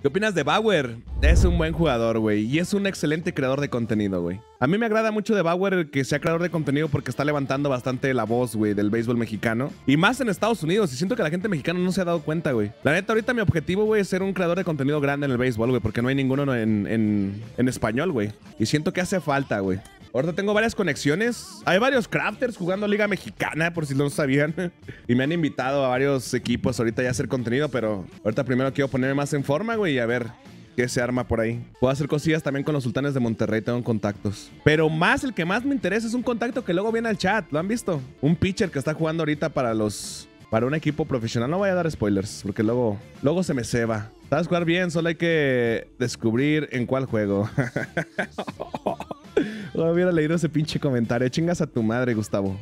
¿Qué opinas de Bauer? Es un buen jugador, güey. Y es un excelente creador de contenido, güey. A mí me agrada mucho de Bauer que sea creador de contenido porque está levantando bastante la voz, güey, del béisbol mexicano. Y más en Estados Unidos. Y siento que la gente mexicana no se ha dado cuenta, güey. La neta, ahorita mi objetivo, güey, es ser un creador de contenido grande en el béisbol, güey. Porque no hay ninguno en, en, en español, güey. Y siento que hace falta, güey. Ahorita tengo varias conexiones. Hay varios crafters jugando Liga Mexicana, por si no sabían. y me han invitado a varios equipos ahorita ya a hacer contenido, pero ahorita primero quiero ponerme más en forma, güey, y a ver Qué se arma por ahí. Puedo hacer cosillas también con los sultanes de Monterrey, tengo contactos. Pero más, el que más me interesa es un contacto que luego viene al chat, ¿lo han visto? Un pitcher que está jugando ahorita para los... Para un equipo profesional, no voy a dar spoilers, porque luego, luego se me ceba. Sabes jugar bien, solo hay que descubrir en cuál juego. No hubiera leído ese pinche comentario. Chingas a tu madre, Gustavo.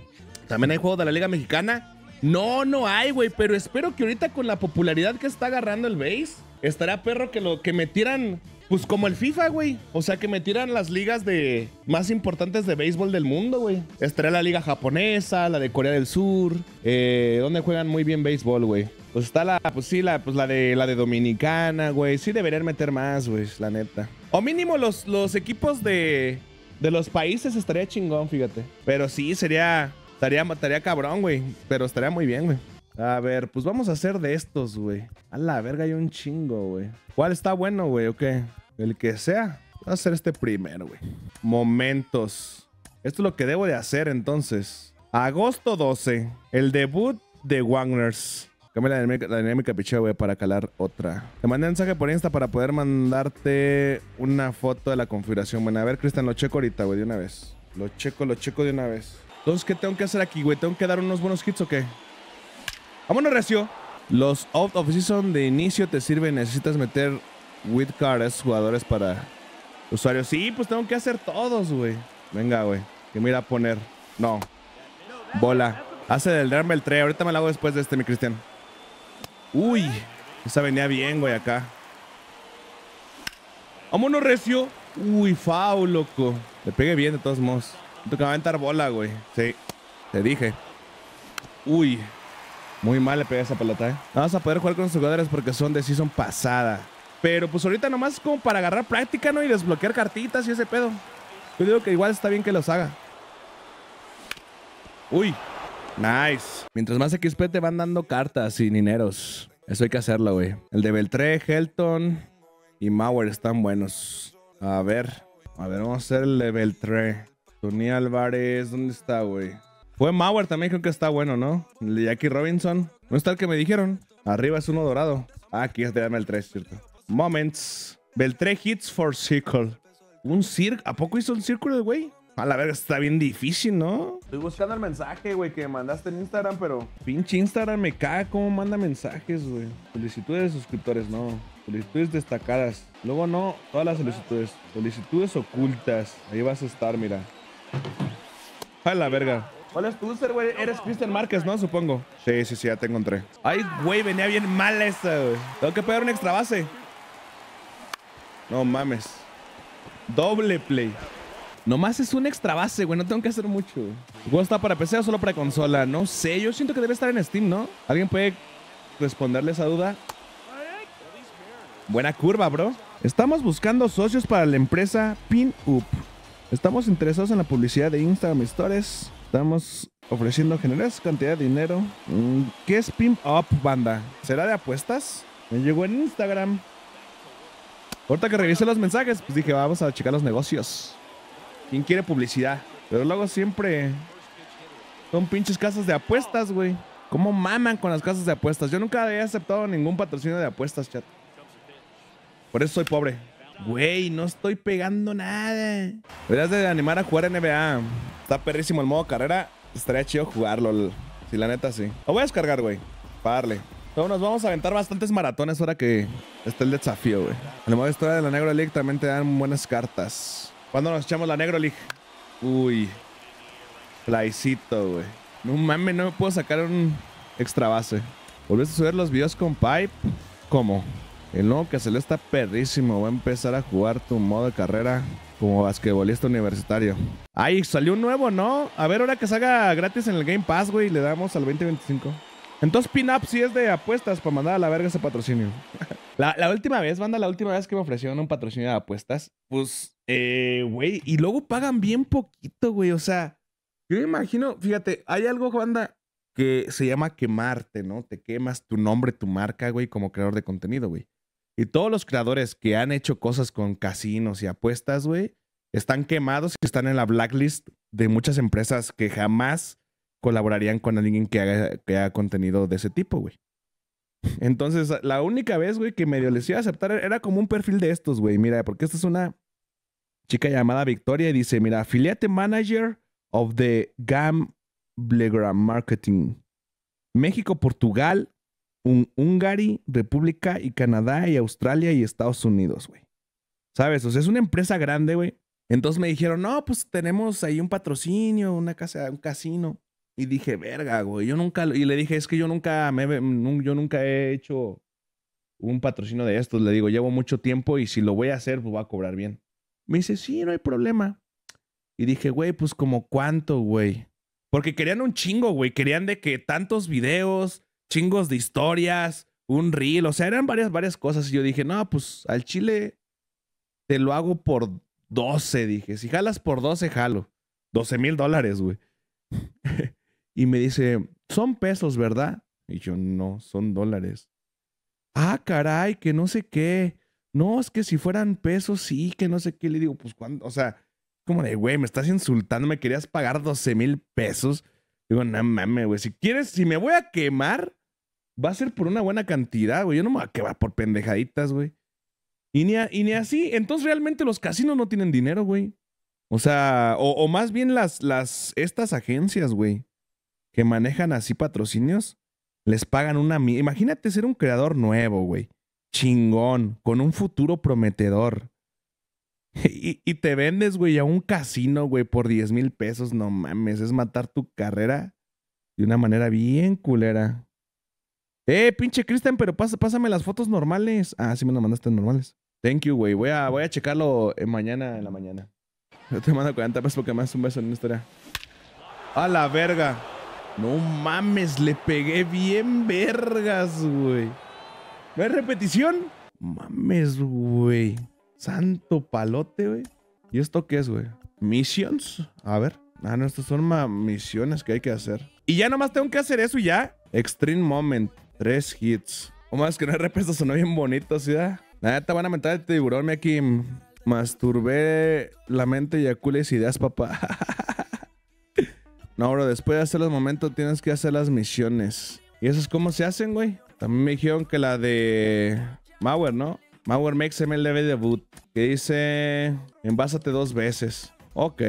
También hay juego de la Liga Mexicana. No, no hay, güey, pero espero que ahorita con la popularidad que está agarrando el base, estará perro que lo que metieran, pues como el FIFA, güey. O sea, que metieran las ligas de más importantes de béisbol del mundo, güey. Estará la liga japonesa, la de Corea del Sur, eh, donde juegan muy bien béisbol, güey. Pues está la, pues sí, la, pues la de la de Dominicana, güey. Sí deberían meter más, güey, la neta. O mínimo los, los equipos de, de los países estaría chingón, fíjate. Pero sí, sería. Estaría, estaría cabrón, güey. Pero estaría muy bien, güey. A ver, pues vamos a hacer de estos, güey. A la verga hay un chingo, güey. ¿Cuál está bueno, güey? ¿O qué? El que sea. Voy a hacer este primero, güey. Momentos. Esto es lo que debo de hacer entonces. Agosto 12. El debut de Wagners. Dame la dinámica, la güey, para calar otra. Te mandé un mensaje por Insta para poder mandarte una foto de la configuración. Bueno, a ver, Cristian, lo checo ahorita, güey, de una vez. Lo checo, lo checo de una vez. Entonces, ¿qué tengo que hacer aquí, güey? ¿Tengo que dar unos buenos hits o qué? Vámonos, Recio. Los out of season de inicio te sirven. Necesitas meter with cards, jugadores para usuarios. Sí, pues tengo que hacer todos, güey. Venga, güey. Que mira a poner. No. Bola. Hace del derme el 3. Ahorita me lo hago después de este, mi Cristian. Uy, esa venía bien, güey, acá. Vámonos, recio. Uy, fao, loco. Le pegué bien, de todos modos. Me tocaba aventar bola, güey. Sí, te dije. Uy, muy mal le pegué esa pelota, ¿eh? No vas a poder jugar con los jugadores porque son de season pasada. Pero pues ahorita nomás es como para agarrar práctica, ¿no? Y desbloquear cartitas y ese pedo. Yo digo que igual está bien que los haga. Uy, Nice. Mientras más XP te van dando cartas y dineros. Eso hay que hacerlo, güey. El de Beltré, Helton y Mauer están buenos. A ver. A ver, vamos a hacer el de Beltré. Tony Álvarez, ¿dónde está, güey? Fue Mauer también, creo que está bueno, ¿no? El de Jackie Robinson. ¿No está el que me dijeron? Arriba es uno dorado. Ah, aquí es de el 3, ¿cierto? Moments. Beltré hits for circle. ¿Un circo? ¿A poco hizo un círculo güey? A la verga, está bien difícil, ¿no? Estoy buscando el mensaje, güey, que mandaste en Instagram, pero... Pinche Instagram me caga cómo manda mensajes, güey. Solicitudes de suscriptores, no. Solicitudes destacadas. Luego no, todas las solicitudes. Solicitudes ocultas. Ahí vas a estar, mira. A la verga. ¿Cuál es tu user, güey? Eres Christian Márquez, ¿no? Supongo. Sí, sí, sí, ya te encontré. Ay, güey, venía bien mal esta, güey. Tengo que pegar un extra base. No mames. Doble play. Nomás es un extra base, güey. No tengo que hacer mucho. ¿Gosta para PC o solo para consola? No sé. Yo siento que debe estar en Steam, ¿no? ¿Alguien puede responderle esa duda? Buena curva, bro. Estamos buscando socios para la empresa Pin Up. Estamos interesados en la publicidad de Instagram Stories. Estamos ofreciendo generosa cantidad de dinero. Mm, ¿Qué es Pin Up, banda? ¿Será de apuestas? Me llegó en Instagram. Ahorita que revisé los mensajes, pues dije, vamos a checar los negocios. ¿Quién quiere publicidad? Pero luego siempre son pinches casas de apuestas, güey. ¿Cómo maman con las casas de apuestas? Yo nunca había aceptado ningún patrocinio de apuestas, chat. Por eso soy pobre. Güey, no estoy pegando nada. Deberías de animar a jugar NBA. Está perrísimo el modo carrera. Estaría chido jugarlo. Si la neta sí. Lo voy a descargar, güey. Para darle. nos vamos a aventar bastantes maratones ahora que está el desafío, güey. En modo historia de la Negro League también te dan buenas cartas. ¿Cuándo nos echamos la Negro League? Uy. flaicito, güey. No mames, no me puedo sacar un extra base. ¿Volviste a subir los videos con Pipe? ¿Cómo? El nuevo que se le está perrísimo. Va a empezar a jugar tu modo de carrera como basquetbolista universitario. Ay, salió un nuevo, ¿no? A ver, ahora que salga gratis en el Game Pass, güey, le damos al 2025. Entonces, pin-up sí es de apuestas para mandar a la verga ese patrocinio. la, la última vez, banda, la última vez que me ofrecieron un patrocinio de apuestas, pues eh, güey, y luego pagan bien poquito, güey. O sea, yo me imagino, fíjate, hay algo, banda que se llama quemarte, ¿no? Te quemas tu nombre, tu marca, güey, como creador de contenido, güey. Y todos los creadores que han hecho cosas con casinos y apuestas, güey, están quemados y están en la blacklist de muchas empresas que jamás colaborarían con alguien que haga, que haga contenido de ese tipo, güey. Entonces, la única vez, güey, que medio les iba a aceptar era como un perfil de estos, güey. Mira, porque esta es una chica llamada Victoria y dice, mira, afiliate manager of the Gamblegram Marketing. México, Portugal, Hungary, República y Canadá y Australia y Estados Unidos, güey. ¿Sabes? O sea, es una empresa grande, güey. Entonces me dijeron, no, pues tenemos ahí un patrocinio, una casa, un casino. Y dije, verga, güey, yo nunca, y le dije, es que yo nunca, me, yo nunca he hecho un patrocinio de estos. Le digo, llevo mucho tiempo y si lo voy a hacer, pues voy a cobrar bien. Me dice, sí, no hay problema. Y dije, güey, pues como cuánto, güey. Porque querían un chingo, güey. Querían de que tantos videos, chingos de historias, un reel. O sea, eran varias, varias cosas. Y yo dije, no, pues al chile te lo hago por 12. Dije, si jalas por 12, jalo. 12 mil dólares, güey. y me dice, son pesos, ¿verdad? Y yo, no, son dólares. Ah, caray, que no sé qué no, es que si fueran pesos, sí, que no sé qué. Le digo, pues, ¿cuándo? O sea, como de, güey, me estás insultando, me querías pagar 12 mil pesos. Digo, no mames, güey, si quieres, si me voy a quemar, va a ser por una buena cantidad, güey. Yo no me voy a quemar por pendejaditas, güey. Y ni, así, entonces realmente los casinos no tienen dinero, güey. O sea, o, más bien las, las, estas agencias, güey, que manejan así patrocinios, les pagan una... Imagínate ser un creador nuevo, güey chingón, con un futuro prometedor. Y, te vendes, güey, a un casino, güey, por 10 mil pesos. No mames, es matar tu carrera de una manera bien culera. Eh, pinche Cristian, pero pásame las fotos normales. Ah, sí me las mandaste normales. Thank you, güey. Voy a, voy a checarlo eh, mañana en la mañana. Yo te mando 40 pesos porque me un beso en una historia. A la verga. No mames, le pegué bien vergas, güey. ¿No repetición? Mames, güey. Santo palote, güey. ¿Y esto qué es, güey? ¿Missions? A ver. Ah, no, estas son misiones que hay que hacer. Y ya nomás tengo que hacer eso y ya. Extreme Moment. Tres hits. O más que no hay son sonó bien bonito, ¿sí? Da? La neta, van a mentar de tiburón, me aquí. Masturbé la mente y acules ideas, papá. no, bro, después de hacer los momentos tienes que hacer las misiones. ¿Y eso es cómo se hacen, güey? También me dijeron que la de Mauer, ¿no? Mauer Makes MLB Debut, que dice, envásate dos veces. Ok.